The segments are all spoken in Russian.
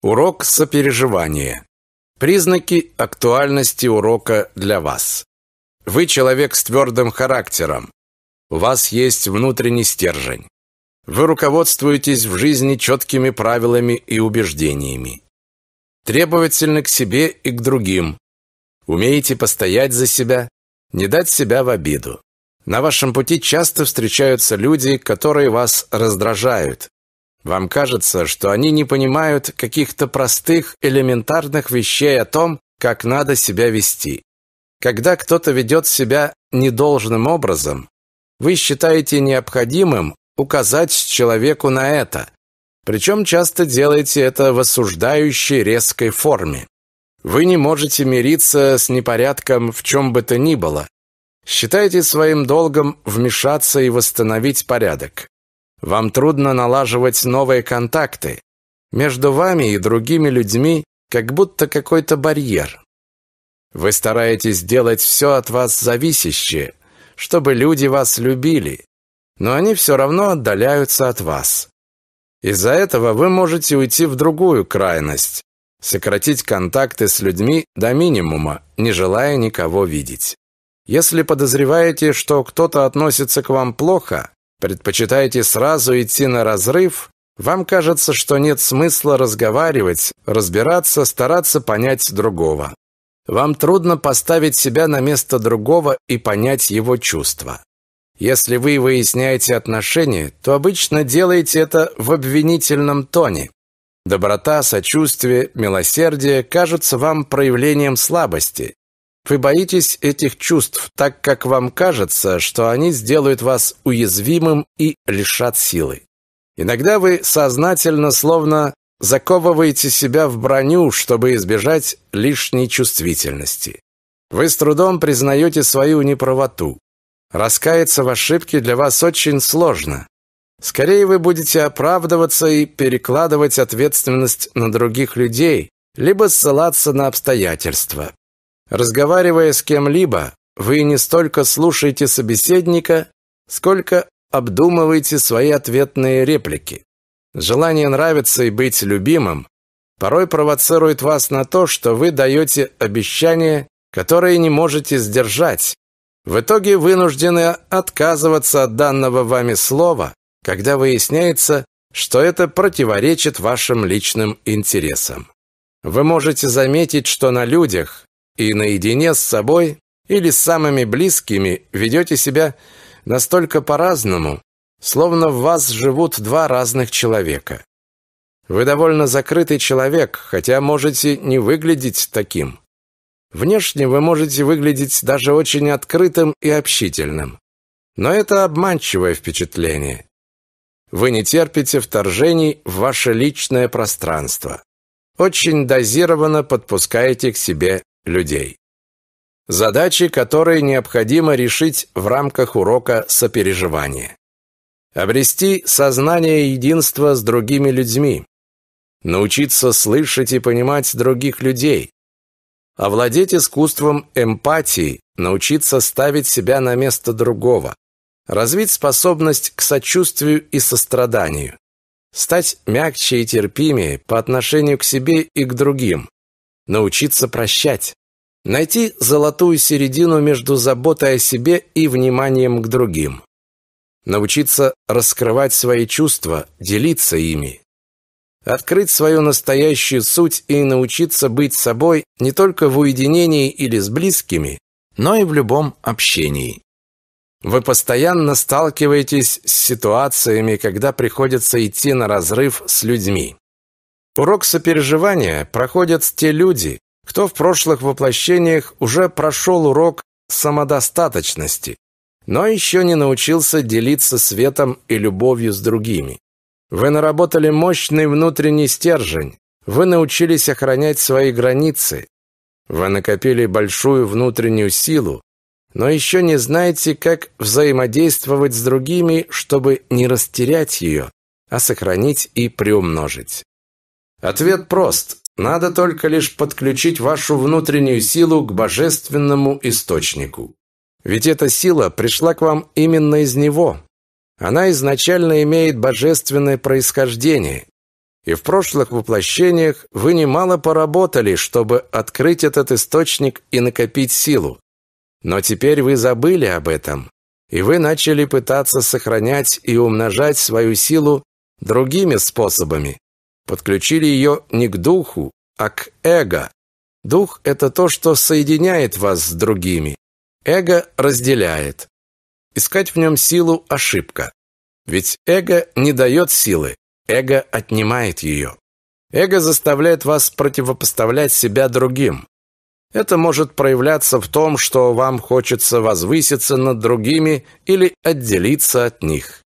Урок сопереживания. Признаки актуальности урока для вас. Вы человек с твердым характером. У вас есть внутренний стержень. Вы руководствуетесь в жизни четкими правилами и убеждениями. Требовательны к себе и к другим. Умеете постоять за себя, не дать себя в обиду. На вашем пути часто встречаются люди, которые вас раздражают, вам кажется, что они не понимают каких-то простых, элементарных вещей о том, как надо себя вести. Когда кто-то ведет себя недолжным образом, вы считаете необходимым указать человеку на это, причем часто делаете это в осуждающей резкой форме. Вы не можете мириться с непорядком в чем бы то ни было. Считаете своим долгом вмешаться и восстановить порядок. Вам трудно налаживать новые контакты. Между вами и другими людьми как будто какой-то барьер. Вы стараетесь делать все от вас зависящее, чтобы люди вас любили, но они все равно отдаляются от вас. Из-за этого вы можете уйти в другую крайность, сократить контакты с людьми до минимума, не желая никого видеть. Если подозреваете, что кто-то относится к вам плохо, предпочитаете сразу идти на разрыв, вам кажется, что нет смысла разговаривать, разбираться, стараться понять другого. Вам трудно поставить себя на место другого и понять его чувства. Если вы выясняете отношения, то обычно делаете это в обвинительном тоне. Доброта, сочувствие, милосердие кажутся вам проявлением слабости, вы боитесь этих чувств, так как вам кажется, что они сделают вас уязвимым и лишат силы. Иногда вы сознательно словно заковываете себя в броню, чтобы избежать лишней чувствительности. Вы с трудом признаете свою неправоту. Раскаяться в ошибке для вас очень сложно. Скорее вы будете оправдываться и перекладывать ответственность на других людей, либо ссылаться на обстоятельства. Разговаривая с кем-либо, вы не столько слушаете собеседника, сколько обдумываете свои ответные реплики. Желание нравиться и быть любимым порой провоцирует вас на то, что вы даете обещания, которые не можете сдержать. В итоге вынуждены отказываться от данного вами слова, когда выясняется, что это противоречит вашим личным интересам. Вы можете заметить, что на людях, и наедине с собой или с самыми близкими ведете себя настолько по-разному, словно в вас живут два разных человека. Вы довольно закрытый человек, хотя можете не выглядеть таким. Внешне вы можете выглядеть даже очень открытым и общительным. Но это обманчивое впечатление. Вы не терпите вторжений в ваше личное пространство. Очень дозированно подпускаете к себе людей. Задачи, которые необходимо решить в рамках урока сопереживания. Обрести сознание единства с другими людьми. Научиться слышать и понимать других людей. Овладеть искусством эмпатии, научиться ставить себя на место другого. Развить способность к сочувствию и состраданию. Стать мягче и терпимее по отношению к себе и к другим научиться прощать, найти золотую середину между заботой о себе и вниманием к другим, научиться раскрывать свои чувства, делиться ими, открыть свою настоящую суть и научиться быть собой не только в уединении или с близкими, но и в любом общении. Вы постоянно сталкиваетесь с ситуациями, когда приходится идти на разрыв с людьми. Урок сопереживания проходят те люди, кто в прошлых воплощениях уже прошел урок самодостаточности, но еще не научился делиться светом и любовью с другими. Вы наработали мощный внутренний стержень, вы научились охранять свои границы, вы накопили большую внутреннюю силу, но еще не знаете, как взаимодействовать с другими, чтобы не растерять ее, а сохранить и приумножить. Ответ прост. Надо только лишь подключить вашу внутреннюю силу к божественному источнику. Ведь эта сила пришла к вам именно из него. Она изначально имеет божественное происхождение. И в прошлых воплощениях вы немало поработали, чтобы открыть этот источник и накопить силу. Но теперь вы забыли об этом, и вы начали пытаться сохранять и умножать свою силу другими способами, Подключили ее не к духу, а к эго. Дух – это то, что соединяет вас с другими. Эго разделяет. Искать в нем силу – ошибка. Ведь эго не дает силы, эго отнимает ее. Эго заставляет вас противопоставлять себя другим. Это может проявляться в том, что вам хочется возвыситься над другими или отделиться от них.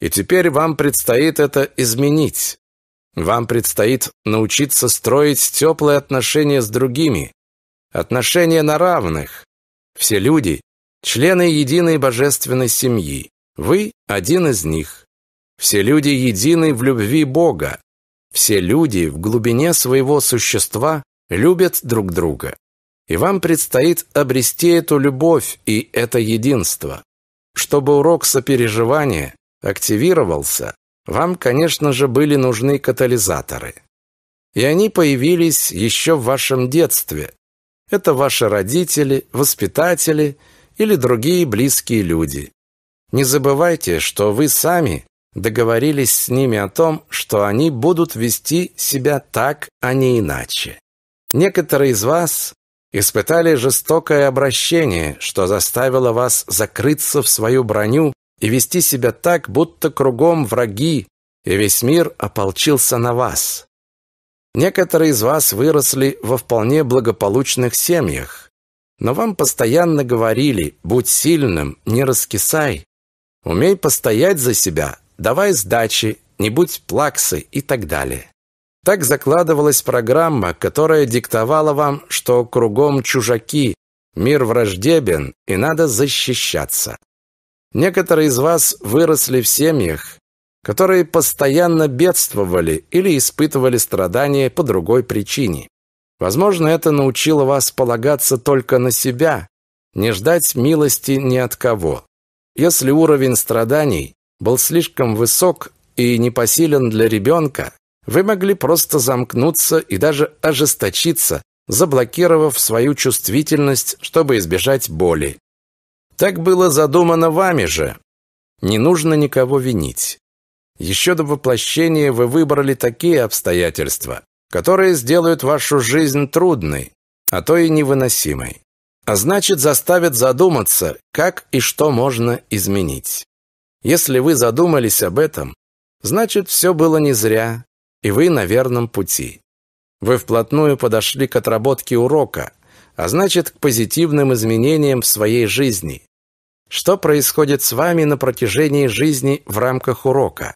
И теперь вам предстоит это изменить. Вам предстоит научиться строить теплые отношения с другими, отношения на равных. Все люди – члены единой божественной семьи. Вы – один из них. Все люди едины в любви Бога. Все люди в глубине своего существа любят друг друга. И вам предстоит обрести эту любовь и это единство. Чтобы урок сопереживания активировался, вам, конечно же, были нужны катализаторы. И они появились еще в вашем детстве. Это ваши родители, воспитатели или другие близкие люди. Не забывайте, что вы сами договорились с ними о том, что они будут вести себя так, а не иначе. Некоторые из вас испытали жестокое обращение, что заставило вас закрыться в свою броню и вести себя так, будто кругом враги, и весь мир ополчился на вас. Некоторые из вас выросли во вполне благополучных семьях, но вам постоянно говорили «будь сильным, не раскисай, умей постоять за себя, давай сдачи, не будь плаксы» и так далее. Так закладывалась программа, которая диктовала вам, что кругом чужаки, мир враждебен и надо защищаться. Некоторые из вас выросли в семьях, которые постоянно бедствовали или испытывали страдания по другой причине. Возможно, это научило вас полагаться только на себя, не ждать милости ни от кого. Если уровень страданий был слишком высок и непосилен для ребенка, вы могли просто замкнуться и даже ожесточиться, заблокировав свою чувствительность, чтобы избежать боли. Так было задумано вами же. Не нужно никого винить. Еще до воплощения вы выбрали такие обстоятельства, которые сделают вашу жизнь трудной, а то и невыносимой. А значит, заставят задуматься, как и что можно изменить. Если вы задумались об этом, значит, все было не зря, и вы на верном пути. Вы вплотную подошли к отработке урока, а значит, к позитивным изменениям в своей жизни что происходит с вами на протяжении жизни в рамках урока.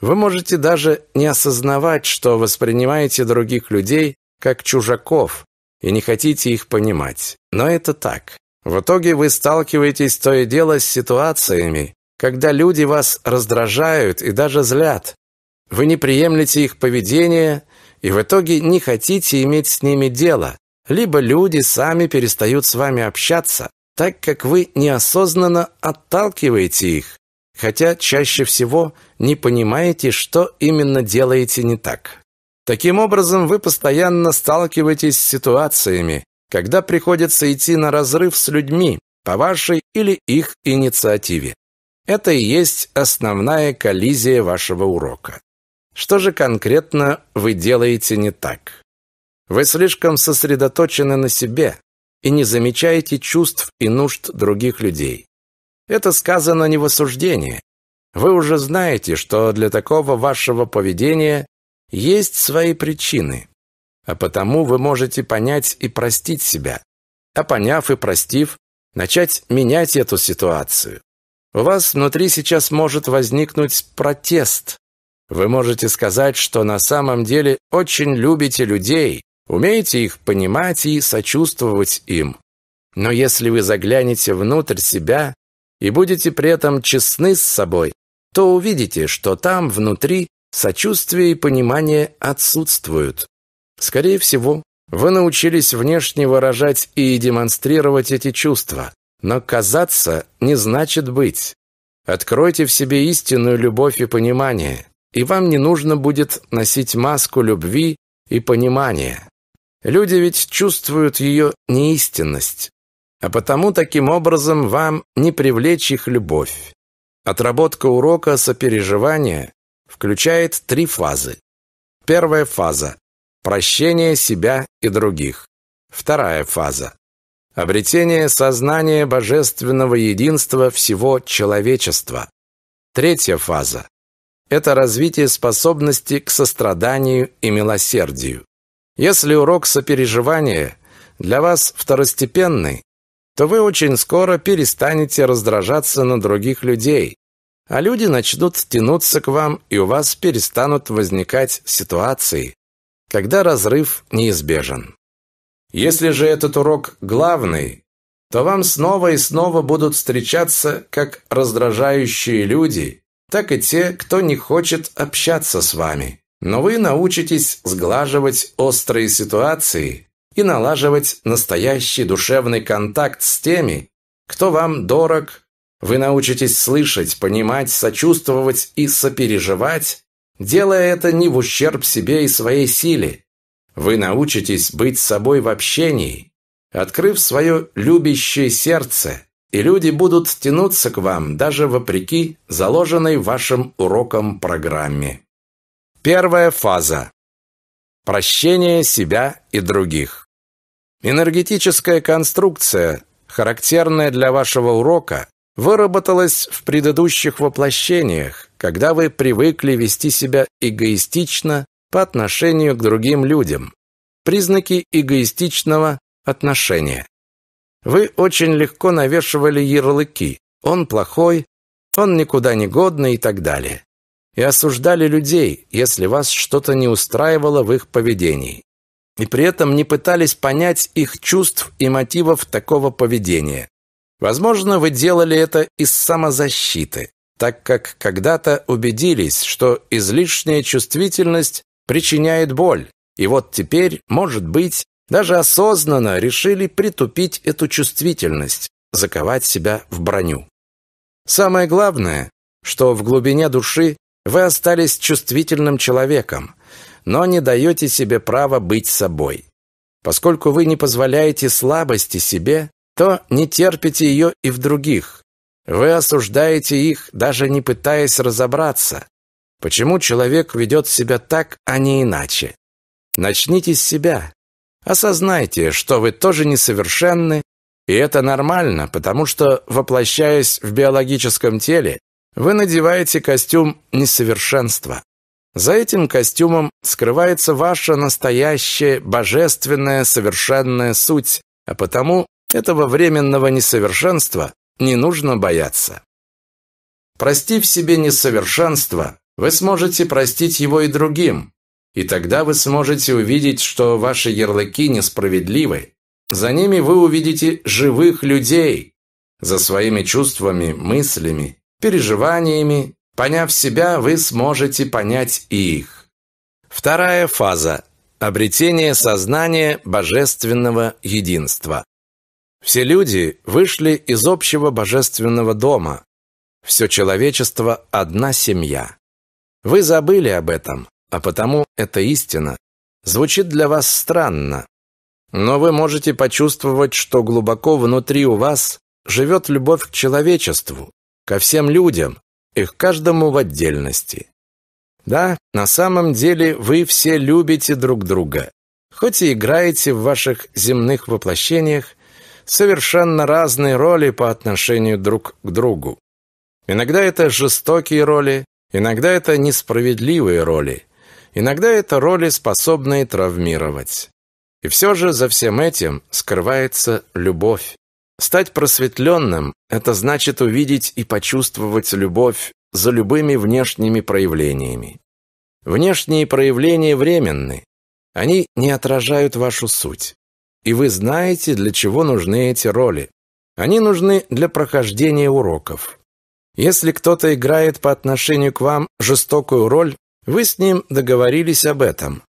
Вы можете даже не осознавать, что воспринимаете других людей как чужаков и не хотите их понимать. Но это так. В итоге вы сталкиваетесь то и дело с ситуациями, когда люди вас раздражают и даже злят. Вы не приемлете их поведение и в итоге не хотите иметь с ними дело, либо люди сами перестают с вами общаться, так как вы неосознанно отталкиваете их, хотя чаще всего не понимаете, что именно делаете не так. Таким образом, вы постоянно сталкиваетесь с ситуациями, когда приходится идти на разрыв с людьми по вашей или их инициативе. Это и есть основная коллизия вашего урока. Что же конкретно вы делаете не так? Вы слишком сосредоточены на себе, и не замечаете чувств и нужд других людей. Это сказано не в осуждение. Вы уже знаете, что для такого вашего поведения есть свои причины, а потому вы можете понять и простить себя, а поняв и простив, начать менять эту ситуацию. У вас внутри сейчас может возникнуть протест. Вы можете сказать, что на самом деле очень любите людей, умеете их понимать и сочувствовать им. Но если вы заглянете внутрь себя и будете при этом честны с собой, то увидите, что там внутри сочувствие и понимание отсутствуют. Скорее всего, вы научились внешне выражать и демонстрировать эти чувства, но казаться не значит быть. Откройте в себе истинную любовь и понимание, и вам не нужно будет носить маску любви и понимания. Люди ведь чувствуют ее неистинность, а потому таким образом вам не привлечь их любовь. Отработка урока сопереживания включает три фазы. Первая фаза – прощение себя и других. Вторая фаза – обретение сознания божественного единства всего человечества. Третья фаза – это развитие способности к состраданию и милосердию. Если урок сопереживания для вас второстепенный, то вы очень скоро перестанете раздражаться на других людей, а люди начнут тянуться к вам, и у вас перестанут возникать ситуации, когда разрыв неизбежен. Если же этот урок главный, то вам снова и снова будут встречаться как раздражающие люди, так и те, кто не хочет общаться с вами. Но вы научитесь сглаживать острые ситуации и налаживать настоящий душевный контакт с теми, кто вам дорог. Вы научитесь слышать, понимать, сочувствовать и сопереживать, делая это не в ущерб себе и своей силе. Вы научитесь быть собой в общении, открыв свое любящее сердце, и люди будут тянуться к вам даже вопреки заложенной вашим уроком программе. Первая фаза. Прощение себя и других. Энергетическая конструкция, характерная для вашего урока, выработалась в предыдущих воплощениях, когда вы привыкли вести себя эгоистично по отношению к другим людям. Признаки эгоистичного отношения. Вы очень легко навешивали ярлыки. Он плохой, он никуда не годный и так далее и осуждали людей, если вас что-то не устраивало в их поведении. И при этом не пытались понять их чувств и мотивов такого поведения. Возможно, вы делали это из самозащиты, так как когда-то убедились, что излишняя чувствительность причиняет боль, и вот теперь, может быть, даже осознанно решили притупить эту чувствительность, заковать себя в броню. Самое главное, что в глубине души вы остались чувствительным человеком, но не даете себе права быть собой. Поскольку вы не позволяете слабости себе, то не терпите ее и в других. Вы осуждаете их, даже не пытаясь разобраться, почему человек ведет себя так, а не иначе. Начните с себя. Осознайте, что вы тоже несовершенны, и это нормально, потому что, воплощаясь в биологическом теле, вы надеваете костюм несовершенства. За этим костюмом скрывается ваша настоящая, божественная, совершенная суть, а потому этого временного несовершенства не нужно бояться. Простив себе несовершенство, вы сможете простить его и другим, и тогда вы сможете увидеть, что ваши ярлыки несправедливы. За ними вы увидите живых людей. За своими чувствами, мыслями переживаниями. Поняв себя, вы сможете понять и их. Вторая фаза – обретение сознания божественного единства. Все люди вышли из общего божественного дома. Все человечество – одна семья. Вы забыли об этом, а потому эта истина звучит для вас странно. Но вы можете почувствовать, что глубоко внутри у вас живет любовь к человечеству, ко всем людям и к каждому в отдельности. Да, на самом деле вы все любите друг друга, хоть и играете в ваших земных воплощениях совершенно разные роли по отношению друг к другу. Иногда это жестокие роли, иногда это несправедливые роли, иногда это роли, способные травмировать. И все же за всем этим скрывается любовь. Стать просветленным – это значит увидеть и почувствовать любовь за любыми внешними проявлениями. Внешние проявления временны. Они не отражают вашу суть. И вы знаете, для чего нужны эти роли. Они нужны для прохождения уроков. Если кто-то играет по отношению к вам жестокую роль, вы с ним договорились об этом.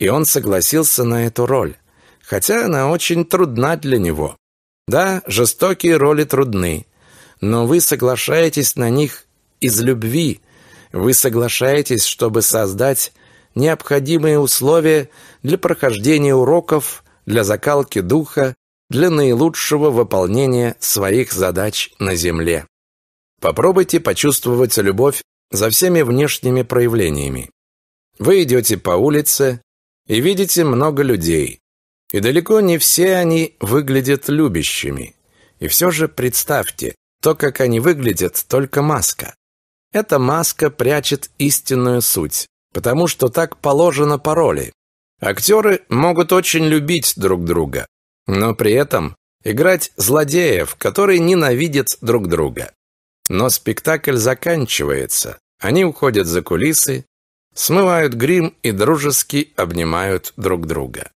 И он согласился на эту роль, хотя она очень трудна для него. Да, жестокие роли трудны, но вы соглашаетесь на них из любви. Вы соглашаетесь, чтобы создать необходимые условия для прохождения уроков, для закалки духа, для наилучшего выполнения своих задач на земле. Попробуйте почувствовать любовь за всеми внешними проявлениями. Вы идете по улице и видите много людей. И далеко не все они выглядят любящими. И все же представьте, то, как они выглядят, только маска. Эта маска прячет истинную суть, потому что так положено по роли. Актеры могут очень любить друг друга, но при этом играть злодеев, которые ненавидят друг друга. Но спектакль заканчивается. Они уходят за кулисы, смывают грим и дружески обнимают друг друга.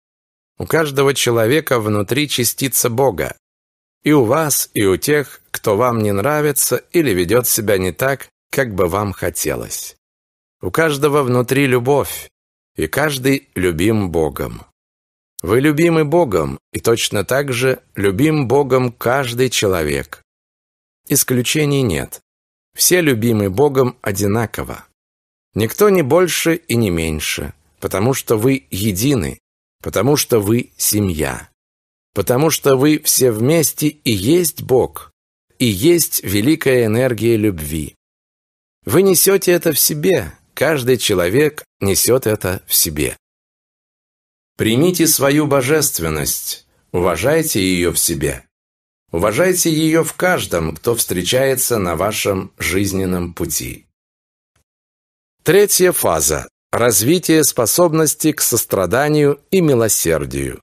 У каждого человека внутри частица Бога. И у вас, и у тех, кто вам не нравится или ведет себя не так, как бы вам хотелось. У каждого внутри любовь, и каждый любим Богом. Вы любимы Богом, и точно так же любим Богом каждый человек. Исключений нет. Все любимы Богом одинаково. Никто не больше и не меньше, потому что вы едины, потому что вы семья, потому что вы все вместе и есть Бог, и есть великая энергия любви. Вы несете это в себе, каждый человек несет это в себе. Примите свою божественность, уважайте ее в себе. Уважайте ее в каждом, кто встречается на вашем жизненном пути. Третья фаза. Развитие способности к состраданию и милосердию.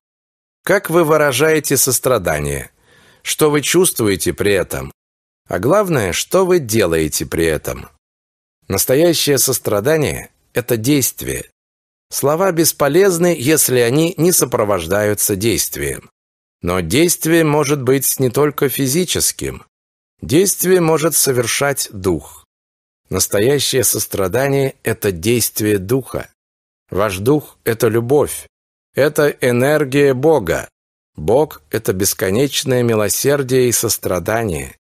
Как вы выражаете сострадание? Что вы чувствуете при этом? А главное, что вы делаете при этом? Настоящее сострадание – это действие. Слова бесполезны, если они не сопровождаются действием. Но действие может быть не только физическим. Действие может совершать дух. Настоящее сострадание – это действие духа. Ваш дух – это любовь. Это энергия Бога. Бог – это бесконечное милосердие и сострадание.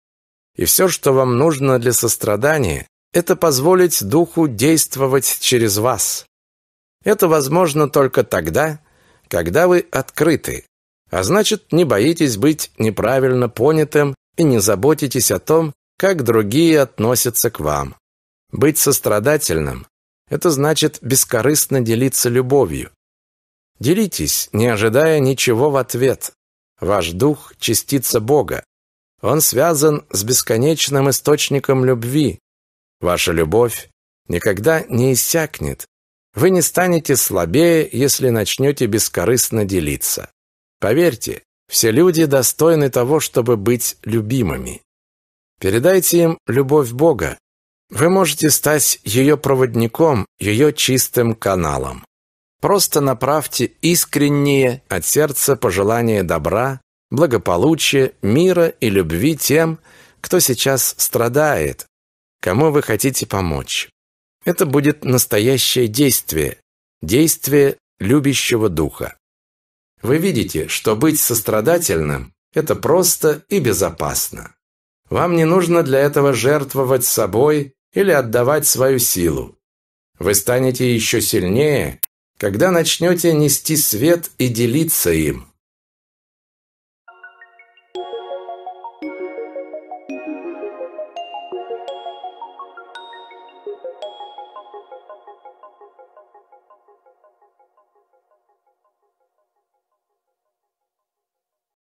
И все, что вам нужно для сострадания, это позволить Духу действовать через вас. Это возможно только тогда, когда вы открыты, а значит, не боитесь быть неправильно понятым и не заботитесь о том, как другие относятся к вам. Быть сострадательным – это значит бескорыстно делиться любовью. Делитесь, не ожидая ничего в ответ. Ваш дух – частица Бога. Он связан с бесконечным источником любви. Ваша любовь никогда не иссякнет. Вы не станете слабее, если начнете бескорыстно делиться. Поверьте, все люди достойны того, чтобы быть любимыми. Передайте им любовь Бога, вы можете стать ее проводником, ее чистым каналом. Просто направьте искренние от сердца пожелания добра, благополучия, мира и любви тем, кто сейчас страдает, кому вы хотите помочь. Это будет настоящее действие, действие любящего духа. Вы видите, что быть сострадательным – это просто и безопасно. Вам не нужно для этого жертвовать собой или отдавать свою силу. Вы станете еще сильнее, когда начнете нести свет и делиться им.